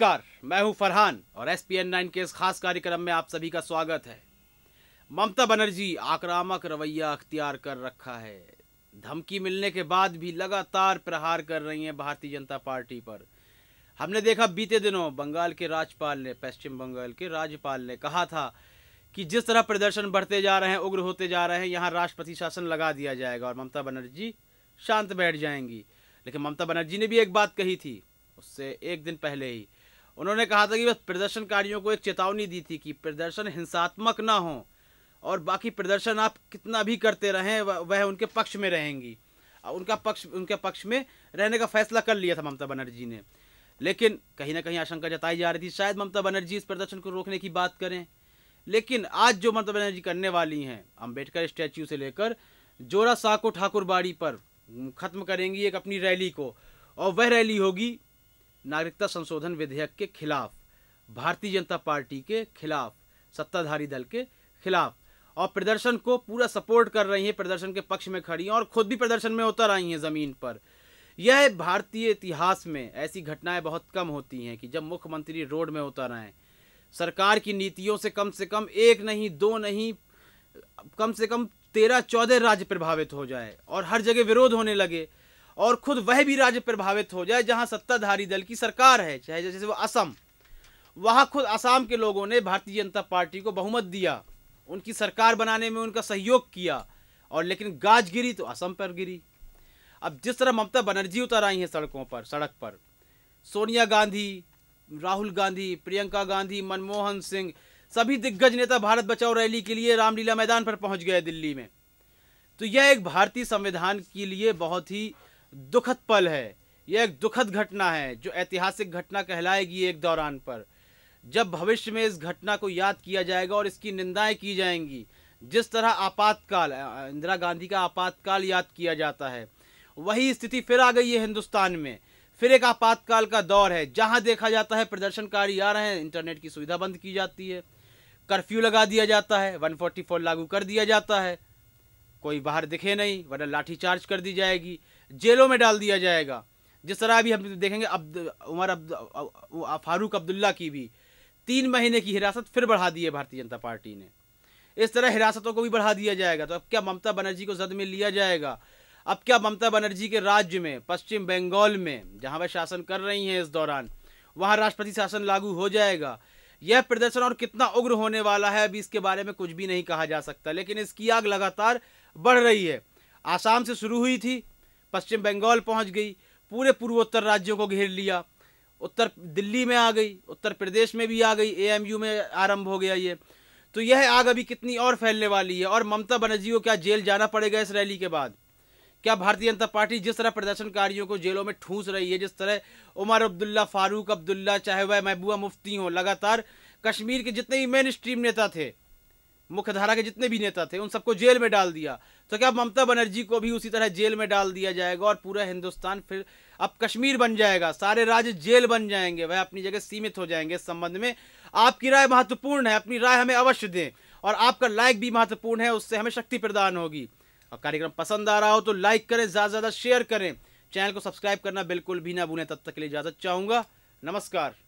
नमस्कार मैं हूं फरहान और एस पी एन नाइन के इस खास कार्यक्रम में आप सभी का स्वागत है ममता बनर्जी आक्रामक रवैया अख्तियार कर रखा है धमकी मिलने के बाद भी लगातार प्रहार कर रही हैं भारतीय जनता पार्टी पर हमने देखा बीते दिनों बंगाल के राज्यपाल ने पश्चिम बंगाल के राज्यपाल ने कहा था कि जिस तरह प्रदर्शन बढ़ते जा रहे हैं उग्र होते जा रहे हैं यहाँ राष्ट्रपति शासन लगा दिया जाएगा और ममता बनर्जी शांत बैठ जाएंगी लेकिन ममता बनर्जी ने भी एक बात कही थी उससे एक दिन पहले ही उन्होंने कहा था कि बस प्रदर्शनकारियों को एक चेतावनी दी थी कि प्रदर्शन हिंसात्मक ना हो और बाकी प्रदर्शन आप कितना भी करते रहें वह उनके पक्ष में रहेंगी उनका पक्ष उनके पक्ष में रहने का फैसला कर लिया था ममता बनर्जी ने लेकिन कहीं ना कहीं आशंका जताई जा रही थी शायद ममता बनर्जी इस प्रदर्शन को रोकने की बात करें लेकिन आज जो ममता बनर्जी करने वाली हैं अम्बेडकर स्टैच्यू से लेकर जोरा साको ठाकुरबाड़ी पर ख़त्म करेंगी एक अपनी रैली को और वह रैली होगी नागरिकता संशोधन विधेयक के खिलाफ भारतीय जनता पार्टी के खिलाफ सत्ताधारी दल के खिलाफ और प्रदर्शन को पूरा सपोर्ट कर रही हैं प्रदर्शन के पक्ष में खड़ी हैं और खुद भी प्रदर्शन में उतर आई हैं ज़मीन पर यह भारतीय इतिहास में ऐसी घटनाएं बहुत कम होती हैं कि जब मुख्यमंत्री रोड में उतर आए सरकार की नीतियों से कम से कम एक नहीं दो नहीं कम से कम तेरह चौदह राज्य प्रभावित हो जाए और हर जगह विरोध होने लगे और खुद वह भी राज्य प्रभावित हो जाए जहां सत्ताधारी दल की सरकार है चाहे जैसे वो असम वहां खुद असम के लोगों ने भारतीय जनता पार्टी को बहुमत दिया उनकी सरकार बनाने में उनका सहयोग किया और लेकिन गाज गिरी तो असम पर गिरी अब जिस तरह ममता बनर्जी उतर आई हैं सड़कों पर सड़क पर सोनिया गांधी राहुल गांधी प्रियंका गांधी मनमोहन सिंह सभी दिग्गज नेता भारत बचाओ रैली के लिए रामलीला मैदान पर पहुंच गए दिल्ली में तो यह एक भारतीय संविधान के लिए बहुत ही दुखद पल है यह एक दुखद घटना है जो ऐतिहासिक घटना कहलाएगी एक दौरान पर जब भविष्य में इस घटना को याद किया जाएगा और इसकी निंदाएं की जाएंगी जिस तरह आपातकाल इंदिरा गांधी का आपातकाल याद किया जाता है वही स्थिति फिर आ गई है हिंदुस्तान में फिर एक आपातकाल का दौर है जहां देखा जाता है प्रदर्शनकारी आ रहे हैं इंटरनेट की सुविधा बंद की जाती है कर्फ्यू लगा दिया जाता है 144 लागू कर दिया जाता है कोई बाहर दिखे नहीं वरना लाठीचार्ज कर दी जाएगी जेलों में डाल दिया जाएगा जिस तरह अभी हम देखेंगे अब्द उमर अब्द फारूक अब्दुल्ला की भी तीन महीने की हिरासत फिर बढ़ा दी है भारतीय जनता पार्टी ने इस तरह हिरासतों को भी बढ़ा दिया जाएगा तो अब क्या ममता बनर्जी को जद में लिया जाएगा अब क्या ममता बनर्जी के राज्य में पश्चिम बंगाल में जहाँ वह शासन कर रही हैं इस दौरान वहाँ राष्ट्रपति शासन लागू हो जाएगा यह प्रदर्शन और कितना उग्र होने वाला है अभी इसके बारे में कुछ भी नहीं कहा जा सकता लेकिन इसकी आग लगातार बढ़ रही है आसाम से शुरू हुई थी पश्चिम बंगाल पहुंच गई पूरे पूर्वोत्तर राज्यों को घेर लिया उत्तर दिल्ली में आ गई उत्तर प्रदेश में भी आ गई एएमयू में आरंभ हो गया ये तो यह आग अभी कितनी और फैलने वाली है और ममता बनर्जी को क्या जेल जाना पड़ेगा इस रैली के बाद क्या भारतीय जनता पार्टी जिस तरह प्रदर्शनकारियों को जेलों में ठूस रही है जिस तरह उमर अब्दुल्ला फारूक अब्दुल्ला चाहे वह महबूबा मुफ्ती हों लगातार कश्मीर के जितने भी मेन स्ट्रीम नेता थे मुख्यधारा के जितने भी नेता थे उन सबको जेल में डाल दिया तो क्या ममता बनर्जी को भी उसी तरह जेल में डाल दिया जाएगा और पूरा हिंदुस्तान फिर अब कश्मीर बन जाएगा सारे राज्य जेल बन जाएंगे वह अपनी जगह सीमित हो जाएंगे इस संबंध में आपकी राय महत्वपूर्ण है अपनी राय हमें अवश्य दें और आपका लाइक भी महत्वपूर्ण है उससे हमें शक्ति प्रदान होगी और कार्यक्रम पसंद आ रहा हो तो लाइक करें ज़्यादा से ज़्यादा शेयर करें चैनल को सब्सक्राइब करना बिल्कुल भी ना भूलें तब तक के लिए इजाज़त चाहूँगा नमस्कार